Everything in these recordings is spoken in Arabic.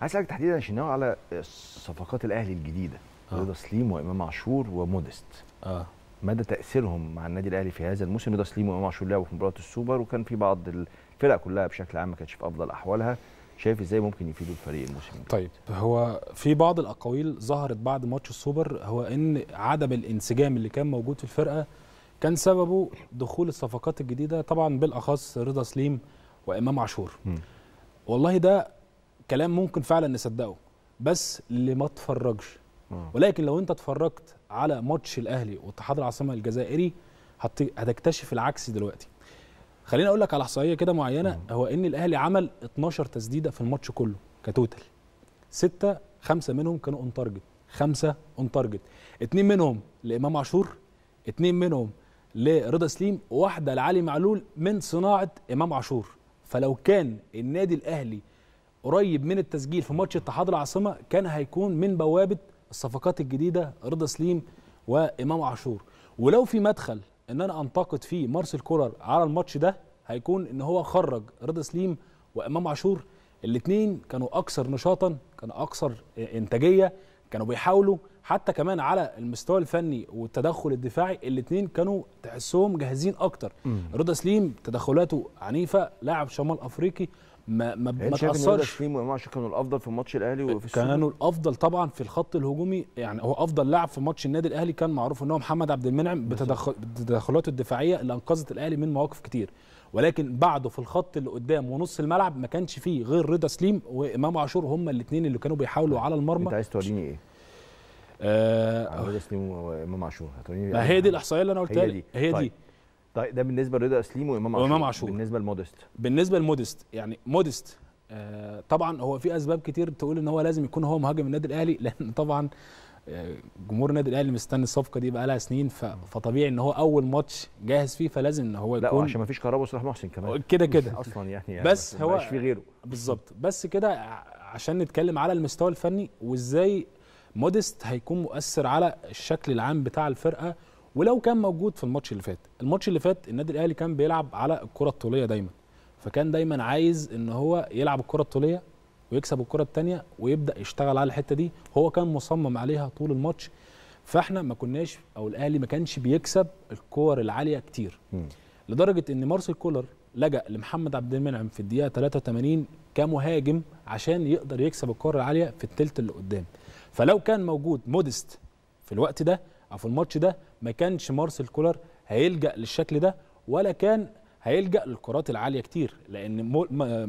عايز اسالك تحديدا شناوي على صفقات الاهلي الجديده آه. رضا سليم وامام عاشور ومودست اه مدى تاثيرهم مع النادي الاهلي في هذا الموسم رضا سليم وامام عاشور لعبوا في مباراه السوبر وكان في بعض الفرق كلها بشكل عام ما كانتش في افضل احوالها شايف ازاي ممكن يفيدوا الفريق الموسم طيب هو في بعض الاقاويل ظهرت بعد ماتش السوبر هو ان عدم الانسجام اللي كان موجود في الفرقه كان سببه دخول الصفقات الجديده طبعا بالاخص رضا سليم وامام عاشور والله ده كلام ممكن فعلا نصدقه بس اللي ما اتفرجش ولكن لو انت اتفرجت على ماتش الاهلي واتحاد العاصمه الجزائري هتكتشف العكس دلوقتي خليني اقول لك على احصائيه كده معينه هو ان الاهلي عمل 12 تسديده في الماتش كله كتوتال ستة خمسة منهم كانوا اون تارجت خمسة اون تارجت اتنين منهم لامام عاشور اتنين منهم لرضا سليم واحده لعلي معلول من صناعه امام عاشور فلو كان النادي الاهلي قريب من التسجيل في ماتش اتحاد العاصمه كان هيكون من بوابه الصفقات الجديده رضا سليم وامام عاشور ولو في مدخل ان انا انتقد فيه مارسيل كولر على الماتش ده هيكون ان هو خرج رضا سليم وامام عاشور الاثنين كانوا اكثر نشاطا كانوا اكثر انتاجيه كانوا بيحاولوا حتى كمان على المستوى الفني والتدخل الدفاعي الاثنين كانوا تحسهم جاهزين اكتر رضا سليم تدخلاته عنيفه لاعب شمال افريقي ما ما يعني ما تاثرش في انواع كانوا الافضل في ماتش الاهلي وفي السوق كانوا الافضل طبعا في الخط الهجومي يعني هو افضل لاعب في ماتش النادي الاهلي كان معروف ان هو محمد عبد المنعم بتدخلاته الدفاعيه اللي انقذت الاهلي من مواقف كتير ولكن بعده في الخط اللي قدام ونص الملعب ما كانش فيه غير رضا سليم وامام عاشور هم الاثنين اللي كانوا بيحاولوا طيب. على المرمى انت عايز توريني ايه؟ آه رضا سليم وامام عاشور هتوريني ما يعني هي دي الاحصائيه اللي انا قلتها هي دي, هي دي. طيب. طيب ده بالنسبه لرضا اسليم وامام عاشور وامام عاشور بالنسبه لمودست بالنسبه لمودست يعني مودست آه طبعا هو في اسباب كتير تقول ان هو لازم يكون هو مهاجم النادي الاهلي لان طبعا آه، جمهور النادي الاهلي مستني الصفقه دي بقى لها سنين فطبيعي ان هو اول ماتش جاهز فيه فلازم ان هو يكون لا عشان ما فيش كهرباء وصلاح محسن كمان كده كده اصلا يعني, يعني بس هو مش في غيره بالظبط بس كده عشان نتكلم على المستوى الفني وازاي مودست هيكون مؤثر على الشكل العام بتاع الفرقه ولو كان موجود في الماتش اللي فات الماتش اللي فات النادي الاهلي كان بيلعب على الكره الطوليه دايما فكان دايما عايز ان هو يلعب الكره الطوليه ويكسب الكره الثانيه ويبدا يشتغل على الحته دي هو كان مصمم عليها طول الماتش فاحنا ما كناش او الاهلي ما كانش بيكسب الكور العاليه كتير م. لدرجه ان مارسيل كولر لجا لمحمد عبد المنعم في الدقيقه 83 كمهاجم عشان يقدر يكسب الكور العاليه في الثلث اللي قدام فلو كان موجود مودست في الوقت ده او في الماتش ده ما كانش مارسيل كولر هيلجا للشكل ده ولا كان هيلجا للكرات العاليه كتير لان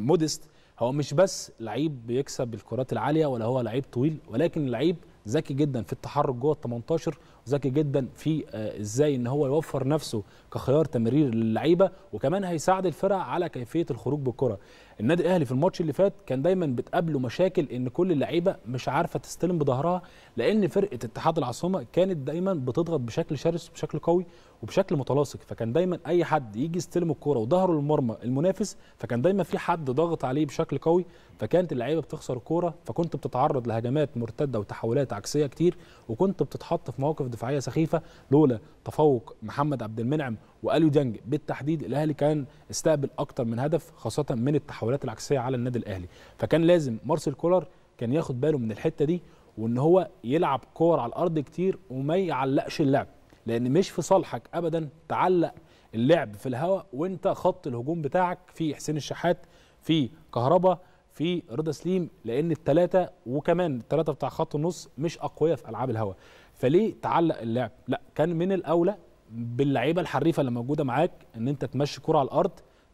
موديست هو مش بس لعيب بيكسب الكرات العاليه ولا هو لعيب طويل ولكن لعيب ذكي جدا في التحرك جوه ال 18 ذكي جدا في آه، ازاي ان هو يوفر نفسه كخيار تمرير للعيبه وكمان هيساعد الفرق على كيفيه الخروج بالكره النادي الاهلي في الماتش اللي فات كان دايما بتقابله مشاكل ان كل اللعيبه مش عارفه تستلم بظهرها لان فرقه اتحاد العاصمه كانت دايما بتضغط بشكل شرس وبشكل قوي وبشكل متلاصق فكان دايما اي حد يجي يستلم الكوره وظهره للمرمى المنافس فكان دايما في حد ضاغط عليه بشكل قوي فكانت اللعيبه بتخسر الكوره فكنت بتتعرض لهجمات مرتده وتحولات كانت عكسيه كتير وكنت بتتحط في مواقف دفاعيه سخيفه لولا تفوق محمد عبد المنعم واليو ديانج بالتحديد الاهلي كان استقبل اكتر من هدف خاصه من التحولات العكسيه على النادي الاهلي فكان لازم مارسيل كولر كان ياخد باله من الحته دي وان هو يلعب كور على الارض كتير وما يعلقش اللعب لان مش في صالحك ابدا تعلق اللعب في الهواء وانت خط الهجوم بتاعك في حسين الشحات في كهربا في رضا سليم لان الثلاثه وكمان الثلاثه بتاع خط النص مش اقوياء في العاب الهواء فليه تعلق اللعب لا كان من الاولى باللعيبه الحريفه اللي موجوده معاك ان انت تمشي كره على الارض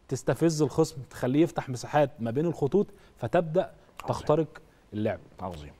تستفز الخصم تخليه يفتح مساحات ما بين الخطوط فتبدا تخترق اللعب عظيم